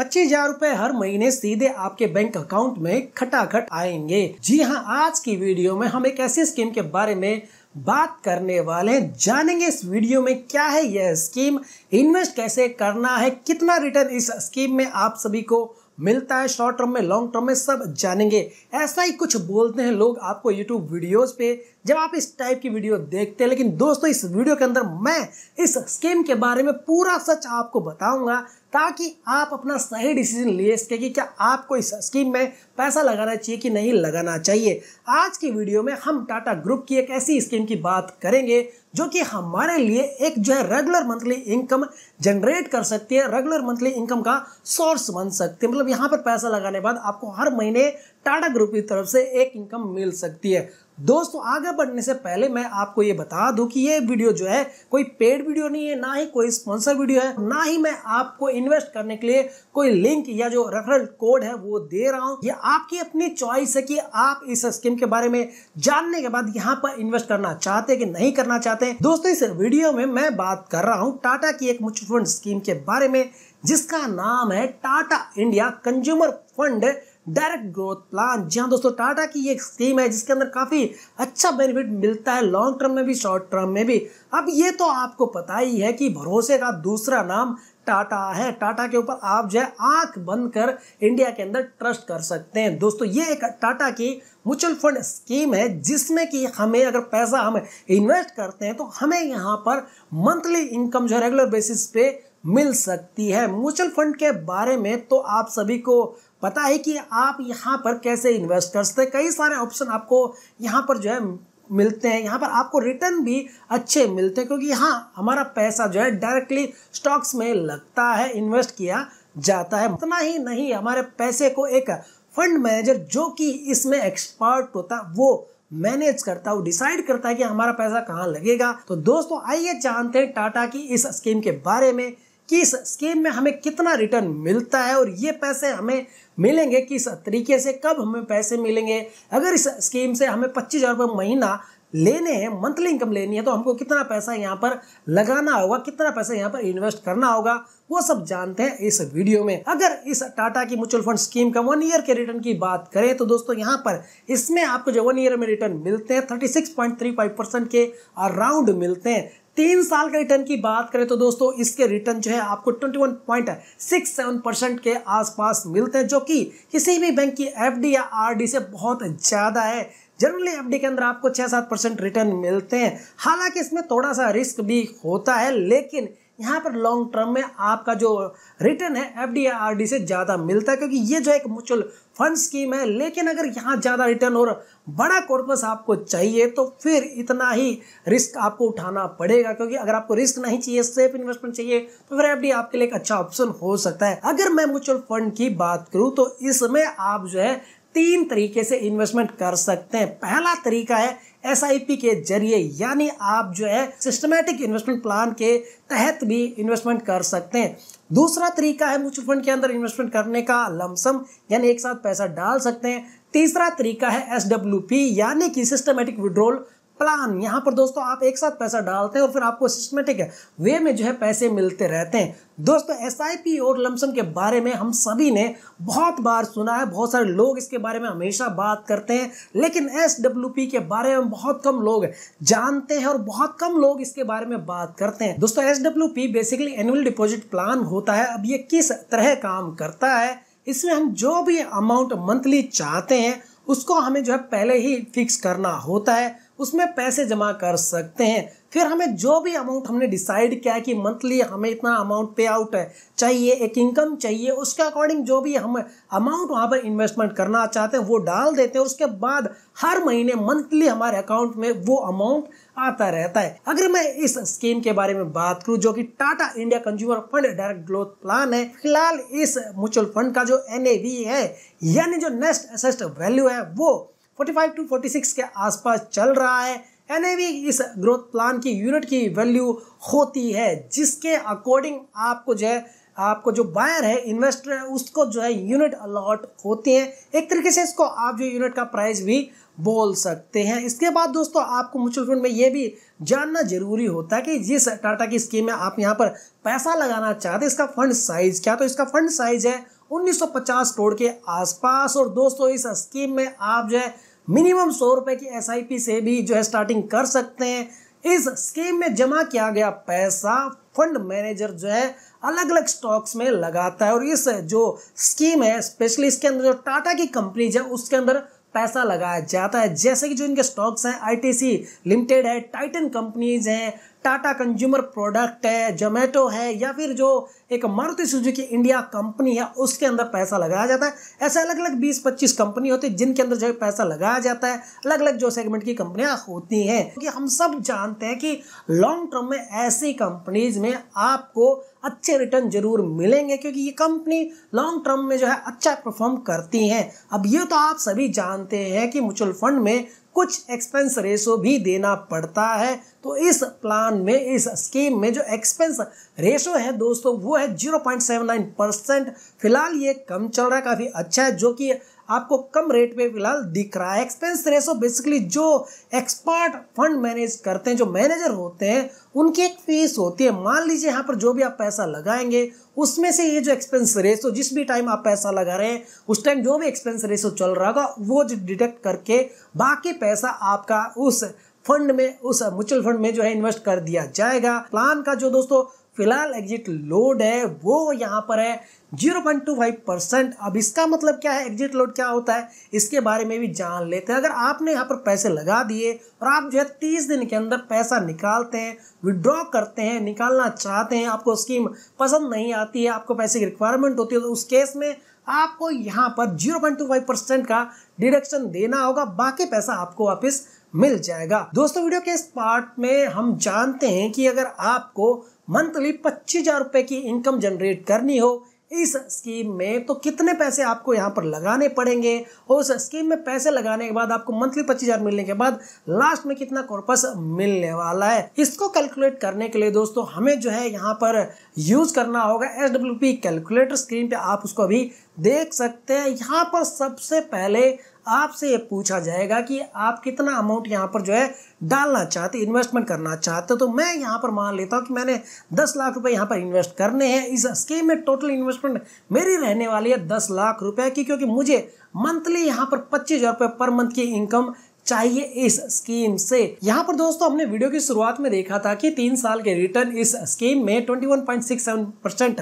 पच्चीस हजार रूपए हर महीने सीधे आपके बैंक अकाउंट में खटाखट आएंगे जी हाँ आज की वीडियो में हम एक ऐसी स्कीम के बारे में बात करने वाले हैं जानेंगे इस वीडियो में क्या है यह स्कीम इन्वेस्ट कैसे करना है कितना रिटर्न इस स्कीम में आप सभी को मिलता है शॉर्ट टर्म में लॉन्ग टर्म में सब जानेंगे ऐसा ही कुछ बोलते हैं लोग आपको यूट्यूब वीडियोस पे जब आप इस टाइप की वीडियो देखते हैं लेकिन दोस्तों इस वीडियो के अंदर मैं इस स्कीम के बारे में पूरा सच आपको बताऊंगा ताकि आप अपना सही डिसीजन ले सके कि क्या आपको इस स्कीम में पैसा लगाना चाहिए कि नहीं लगाना चाहिए आज की वीडियो में हम टाटा ग्रुप की एक ऐसी स्कीम की बात करेंगे जो कि हमारे लिए एक जो है रेगुलर मंथली इनकम जनरेट कर सकती है रेगुलर मंथली इनकम का सोर्स बन सकती है मतलब यहाँ पर पैसा लगाने के बाद आपको हर महीने टाटा ग्रुप की तरफ से एक इनकम मिल सकती है दोस्तों आगे बढ़ने से पहले मैं आपको ये बता दूं कि ये वीडियो जो है कोई पेड वीडियो नहीं है ना ही कोई स्पॉन्सर वीडियो है ना ही मैं आपको इन्वेस्ट करने के लिए कोई लिंक या जो रेफरल कोड है वो दे रहा हूं ये आपकी अपनी चॉइस है कि आप इस स्कीम के बारे में जानने के बाद यहाँ पर इन्वेस्ट करना चाहते कि नहीं करना चाहते दोस्तों इस वीडियो में मैं बात कर रहा हूँ टाटा की एक म्यूचुअल फंड स्कीम के बारे में जिसका नाम है Tata India consumer fund direct growth plan जी हाँ दोस्तों टाटा की ये एक स्कीम है जिसके अंदर काफ़ी अच्छा बेनिफिट मिलता है लॉन्ग टर्म में भी शॉर्ट टर्म में भी अब ये तो आपको पता ही है कि भरोसे का दूसरा नाम टाटा है टाटा के ऊपर आप जो है आंख बंद कर इंडिया के अंदर ट्रस्ट कर सकते हैं दोस्तों ये एक टाटा की म्यूचुअल फंड स्कीम है जिसमें कि हमें अगर पैसा हम इन्वेस्ट करते हैं तो हमें यहाँ पर मंथली इनकम जो है रेगुलर बेसिस पे मिल सकती है म्यूचुअल फंड के बारे में तो आप सभी को पता है कि आप यहाँ पर कैसे इन्वेस्ट कर सकते हैं कई सारे ऑप्शन आपको यहाँ पर जो है मिलते हैं यहाँ पर आपको रिटर्न भी अच्छे मिलते हैं क्योंकि यहाँ हमारा पैसा जो है डायरेक्टली स्टॉक्स में लगता है इन्वेस्ट किया जाता है इतना ही नहीं हमारे पैसे को एक फंड मैनेजर जो कि इसमें एक्सपर्ट होता है वो मैनेज करता है डिसाइड करता है कि हमारा पैसा कहाँ लगेगा तो दोस्तों आइए जानते हैं टाटा की इस स्कीम के बारे में किस स्कीम में हमें कितना रिटर्न मिलता है और ये पैसे हमें मिलेंगे किस तरीके से कब हमें पैसे मिलेंगे अगर इस स्कीम से हमें पच्चीस हज़ार महीना लेने हैं मंथली इनकम लेनी है तो हमको कितना पैसा यहाँ पर लगाना होगा कितना पैसा यहाँ पर इन्वेस्ट करना होगा वो सब जानते हैं इस वीडियो में अगर इस टाटा की म्यूचुअल फंड स्कीम का वन ईयर के रिटर्न की बात करें तो दोस्तों यहाँ पर इसमें आपको जो वन ईयर में रिटर्न मिलते हैं thirty six point three five percent के अराउंड मिलते हैं तीन साल के रिटर्न की बात करें तो दोस्तों इसके रिटर्न जो है आपको 21.67 परसेंट के आसपास मिलते हैं जो कि किसी भी बैंक की एफडी या आरडी से बहुत ज़्यादा है जनरली एफडी के अंदर आपको 6-7 परसेंट रिटर्न मिलते हैं हालांकि इसमें थोड़ा सा रिस्क भी होता है लेकिन यहाँ पर लॉन्ग टर्म में आपका जो रिटर्न है एफ डी से ज़्यादा मिलता है क्योंकि ये जो एक म्यूचुअल फंड स्कीम है लेकिन अगर यहाँ ज़्यादा रिटर्न और बड़ा कॉर्पस आपको चाहिए तो फिर इतना ही रिस्क आपको उठाना पड़ेगा क्योंकि अगर आपको रिस्क नहीं चाहिए सेफ इन्वेस्टमेंट चाहिए तो फिर एफ आपके लिए एक अच्छा ऑप्शन हो सकता है अगर मैं म्यूचुअल फंड की बात करूँ तो इसमें आप जो है तीन तरीके से इन्वेस्टमेंट कर सकते हैं पहला तरीका है एस के जरिए यानी आप जो है सिस्टमेटिक इन्वेस्टमेंट प्लान के तहत भी इन्वेस्टमेंट कर सकते हैं दूसरा तरीका है म्यूचुअल फंड के अंदर इन्वेस्टमेंट करने का लमसम यानी एक साथ पैसा डाल सकते हैं तीसरा तरीका है एस यानी कि सिस्टमेटिक विड्रोल प्लान यहाँ पर दोस्तों आप एक साथ पैसा डालते हैं और फिर आपको सिस्टमेटिक वे में जो है पैसे मिलते रहते हैं दोस्तों एस और लमसम के बारे में हम सभी ने बहुत बार सुना है बहुत सारे लोग इसके बारे में हमेशा बात करते हैं लेकिन एस के बारे में बहुत कम लोग जानते हैं और बहुत कम लोग इसके बारे में बात करते हैं दोस्तों एस बेसिकली एनुअल डिपॉजिट प्लान होता है अब ये किस तरह काम करता है इसमें हम जो भी अमाउंट मंथली चाहते हैं उसको हमें जो है पहले ही फिक्स करना होता है उसमें पैसे जमा कर सकते हैं फिर हमें जो भी अमाउंट हमने डिसाइड किया है कि मंथली हमें इतना अमाउंट पे आउट है चाहिए एक इनकम चाहिए उसके अकॉर्डिंग जो भी हम अमाउंट वहाँ पर इन्वेस्टमेंट करना चाहते हैं वो डाल देते हैं उसके बाद हर महीने मंथली हमारे अकाउंट में वो अमाउंट आता रहता है अगर मैं इस स्कीम के बारे में बात करूँ जो कि Tata India consumer fund direct growth plan है फिलहाल इस म्यूचुअल फंड का जो एन है यानी जो नेक्स्ट असेस्ट वैल्यू है वो 45 टू 46 के आसपास चल रहा है एन इस ग्रोथ प्लान की यूनिट की वैल्यू होती है जिसके अकॉर्डिंग आपको जो है आपको जो बायर है इन्वेस्टर है उसको जो है यूनिट अलॉट होती है एक तरीके से इसको आप जो यूनिट का प्राइस भी बोल सकते हैं इसके बाद दोस्तों आपको म्यूचुअल फंड में ये भी जानना जरूरी होता है कि जिस टाटा की स्कीम में आप यहाँ पर पैसा लगाना चाहते हैं इसका फंड साइज क्या तो इसका फंड साइज है 1950 करोड़ के आसपास और दोस्तों इस स्कीम में आप जो है मिनिमम सौ रुपए की एस से भी जो है स्टार्टिंग कर सकते हैं इस स्कीम में जमा किया गया पैसा फंड मैनेजर जो है अलग अलग स्टॉक्स में लगाता है और इस जो स्कीम है स्पेशली इसके अंदर जो टाटा की कंपनीज है उसके अंदर पैसा लगाया जाता है जैसे कि जो इनके स्टॉक्स हैं आईटीसी लिमिटेड है टाइटन कंपनीज हैं टाटा कंज्यूमर प्रोडक्ट है जोमेटो है या फिर जो एक मारुति सुजुकी इंडिया कंपनी है उसके अंदर पैसा लगाया जाता है ऐसे अलग अलग 20-25 कंपनी होती है जिनके अंदर जो है पैसा लगाया जाता है अलग अलग जो सेगमेंट की कंपनियां होती हैं क्योंकि हम सब जानते हैं कि लॉन्ग टर्म में ऐसी कंपनीज में आपको अच्छे रिटर्न जरूर मिलेंगे क्योंकि ये कंपनी लॉन्ग टर्म में जो है अच्छा परफॉर्म करती हैं अब ये तो आप सभी जानते हैं कि म्यूचुअल फंड में कुछ एक्सपेंस रेशो भी देना पड़ता है तो इस प्लान में इस स्कीम में जो एक्सपेंस रेशो है दोस्तों वो है 0.79 परसेंट फिलहाल ये कम चल रहा है काफ़ी अच्छा है जो कि आपको कम रेट पे फिलहाल दिख रहा है एक्सपेंस रेशो बेसिकली जो एक्सपर्ट फंड मैनेज करते हैं जो मैनेजर होते हैं उनकी एक फीस होती है मान लीजिए यहाँ पर जो भी आप पैसा लगाएंगे उसमें से ये जो एक्सपेंस रेशो तो जिस भी टाइम आप पैसा लगा रहे हैं उस टाइम जो भी एक्सपेंस रेशो तो चल रहा होगा वो डिटेक्ट करके बाकी पैसा आपका उस फंड में उस म्यूचुअल फंड में जो है इन्वेस्ट कर दिया जाएगा प्लान का जो दोस्तों फिलहाल एग्जिट लोड है वो यहाँ पर है 0.25 परसेंट अब इसका मतलब क्या है एग्जिट लोड क्या होता है इसके बारे में भी जान लेते हैं अगर आपने यहाँ पर पैसे लगा दिए और आप जो है तीस दिन के अंदर पैसा निकालते हैं विड्रॉ करते हैं निकालना चाहते हैं आपको स्कीम पसंद नहीं आती है आपको पैसे की रिक्वायरमेंट होती है तो उस केस में आपको यहाँ पर जीरो का डिडक्शन देना होगा बाकी पैसा आपको वापिस मिल जाएगा दोस्तों वीडियो के इस पार्ट में हम जानते हैं कि अगर आपको मंथली पच्चीस हजार रुपए की इनकम जनरेट करनी हो इस स्कीम में तो कितने पैसे आपको यहाँ पर लगाने पड़ेंगे और उस स्कीम में पैसे लगाने के बाद आपको मंथली पच्चीस हजार मिलने के बाद लास्ट में कितना कॉर्पस मिलने वाला है इसको कैलकुलेट करने के लिए दोस्तों हमें जो है यहाँ पर यूज करना होगा S W P calculator screen पे आप उसको अभी देख सकते हैं यहाँ पर सबसे पहले आपसे ये पूछा जाएगा कि आप कितना अमाउंट यहाँ पर जो है डालना चाहते इन्वेस्टमेंट करना चाहते तो मैं यहाँ पर मान लेता हूँ कि मैंने दस लाख रुपए यहाँ पर इन्वेस्ट करने हैं इस स्कीम में टोटल इन्वेस्टमेंट मेरी रहने वाली है दस लाख रुपए की क्योंकि मुझे मंथली यहाँ पर पच्चीस हज़ार पर मंथ की इनकम चाहिए इस स्कीम से यहाँ पर दोस्तों हमने वीडियो की शुरुआत में देखा था कि तीन साल के रिटर्न इस स्कीम में 21.67 परसेंट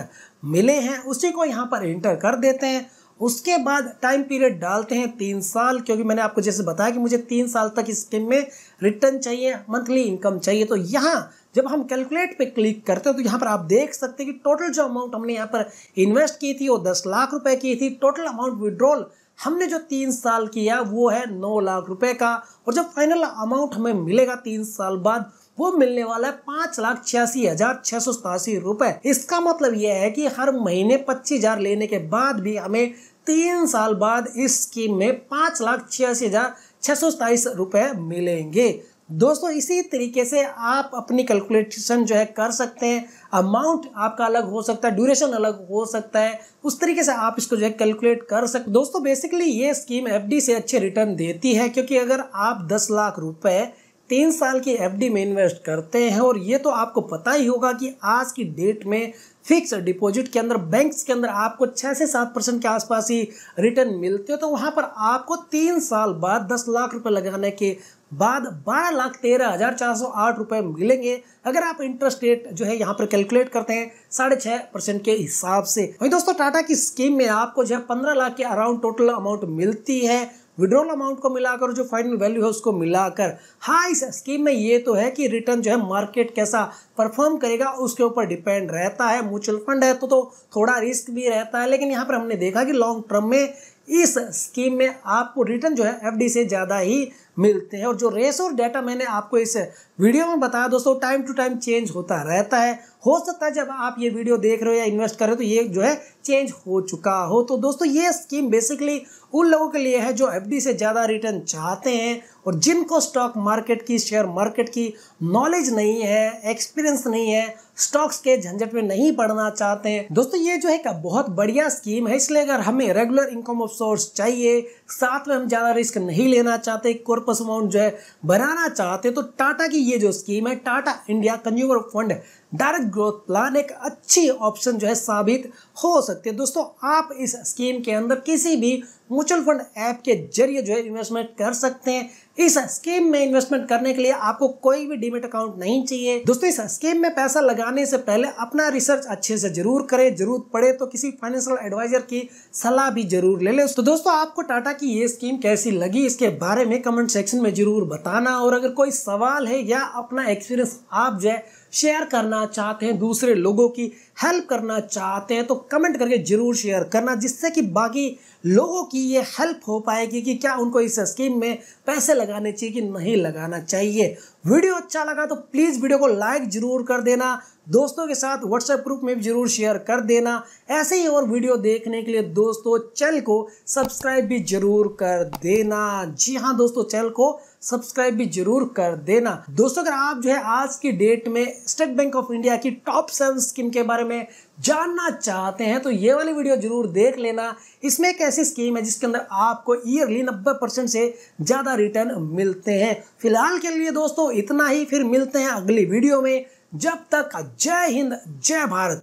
मिले हैं उसी को यहाँ पर एंटर कर देते हैं उसके बाद टाइम पीरियड डालते हैं तीन साल क्योंकि मैंने आपको जैसे बताया कि मुझे तीन साल तक इस स्कीम में रिटर्न चाहिए मंथली इनकम चाहिए तो यहाँ जब हम कैलकुलेट पे क्लिक करते हैं तो यहाँ पर आप देख सकते हैं कि टोटल जो अमाउंट हमने यहाँ पर इन्वेस्ट की थी वो दस लाख रुपए की थी टोटल अमाउंट विड्रॉल हमने जो तीन साल किया वो है नौ लाख रुपए का और जब फाइनल अमाउंट हमें मिलेगा तीन साल बाद वो मिलने वाला है पांच लाख छियासी हजार छह सौ सतासी रुपए इसका मतलब यह है कि हर महीने पच्चीस हजार लेने के बाद भी हमें तीन साल बाद इस स्कीम में पाँच लाख छियासी हजार छह सौ सताइस रुपए मिलेंगे दोस्तों इसी तरीके से आप अपनी कैलकुलेशन जो है कर सकते हैं अमाउंट आपका अलग हो सकता है ड्यूरेशन अलग हो सकता है उस तरीके से आप इसको जो है कैलकुलेट कर सकते दोस्तों बेसिकली ये स्कीम एफडी से अच्छे रिटर्न देती है क्योंकि अगर आप दस लाख रुपए तीन साल की एफडी में इन्वेस्ट करते हैं और ये तो आपको पता ही होगा कि आज की डेट में फिक्स डिपॉजिट के अंदर बैंक्स के अंदर आपको छः से सात परसेंट के आसपास ही रिटर्न मिलते हो तो वहाँ पर आपको तीन साल बाद दस लाख रुपए लगाने के बाद बारह लाख तेरह हज़ार चार सौ आठ रुपये मिलेंगे अगर आप इंटरेस्ट रेट जो है यहाँ पर कैलकुलेट करते हैं साढ़े छः परसेंट के हिसाब से वही दोस्तों टाटा की स्कीम में आपको जो है पंद्रह लाख के अराउंड टोटल अमाउंट मिलती है विड्रॉल अमाउंट को मिलाकर जो फाइनल वैल्यू है उसको मिलाकर हाँ इस स्कीम में ये तो है कि रिटर्न जो है मार्केट कैसा परफॉर्म करेगा उसके ऊपर डिपेंड रहता है म्यूचुअल फंड है तो, तो थोड़ा रिस्क भी रहता है लेकिन यहाँ पर हमने देखा कि लॉन्ग टर्म में इस स्कीम में आपको रिटर्न जो है एफडी से ज़्यादा ही मिलते हैं और जो रेस और डाटा मैंने आपको इस वीडियो में बताया दोस्तों टाइम टू टाइम चेंज होता रहता है हो सकता है जब आप ये वीडियो देख रहे हो या इन्वेस्ट कर रहे हो तो ये जो है चेंज हो चुका हो तो दोस्तों ये स्कीम बेसिकली उन लोगों के लिए है जो एफ से ज़्यादा रिटर्न चाहते हैं और जिनको स्टॉक मार्केट की शेयर मार्केट की नॉलेज नहीं है एक्सपीरियंस नहीं है स्टॉक्स के झंझट में नहीं पढ़ना चाहते हैं दोस्तों ये जो है का बहुत बढ़िया स्कीम है इसलिए अगर हमें रेगुलर इनकम ऑफ सोर्स चाहिए साथ में हम ज़्यादा रिस्क नहीं लेना चाहते कॉर्पोरेट सरप्लस अमाउंट जो है बनाना चाहते हैं तो टाटा की ये जो स्कीम है Tata India consumer fund direct growth plan एक अच्छी ऑप्शन जो है साबित हो सकती है दोस्तों आप इस स्कीम के अंदर किसी भी म्यूचुअल फंड ऐप के जरिए जो है इन्वेस्टमेंट कर सकते हैं इस स्कीम में इन्वेस्टमेंट करने के लिए आपको कोई भी डिमिट अकाउंट नहीं चाहिए दोस्तों इस स्कीम में पैसा लगाने से पहले अपना रिसर्च अच्छे से जरूर करें जरूर पड़े तो किसी फाइनेंशियल एडवाइजर की सलाह भी जरूर ले लें तो दोस्तों आपको टाटा की ये स्कीम कैसी लगी इसके बारे में कमेंट सेक्शन में जरूर बताना और अगर कोई सवाल है या अपना एक्सपीरियंस आप जो है शेयर करना चाहते हैं दूसरे लोगों की हेल्प करना चाहते हैं तो कमेंट करके ज़रूर शेयर करना जिससे कि बाकी लोगों की ये हेल्प हो पाएगी कि क्या उनको इस स्कीम में पैसे लगाने चाहिए कि नहीं लगाना चाहिए वीडियो अच्छा लगा तो प्लीज़ वीडियो को लाइक ज़रूर कर देना दोस्तों के साथ व्हाट्सएप ग्रुप में भी ज़रूर शेयर कर देना ऐसे ही और वीडियो देखने के लिए दोस्तों चैनल को सब्सक्राइब भी ज़रूर कर देना जी हाँ दोस्तों चैनल को सब्सक्राइब भी जरूर कर देना दोस्तों अगर आप जो है आज की डेट में स्टेट बैंक ऑफ इंडिया की टॉप सेवन स्कीम के बारे में में जानना चाहते हैं तो ये वाली वीडियो जरूर देख लेना इसमें एक ऐसी स्कीम है जिसके अंदर आपको ईयरली नब्बे परसेंट से ज़्यादा रिटर्न मिलते हैं फिलहाल के लिए दोस्तों इतना ही फिर मिलते हैं अगली वीडियो में जब तक जय हिंद जय भारत